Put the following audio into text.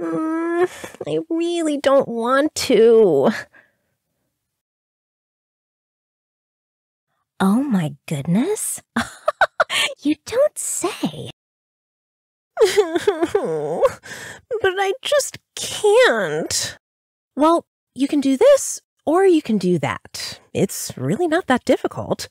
Mm, I really don't want to. Oh my goodness. you don't say. but I just can't. Well, you can do this or you can do that. It's really not that difficult.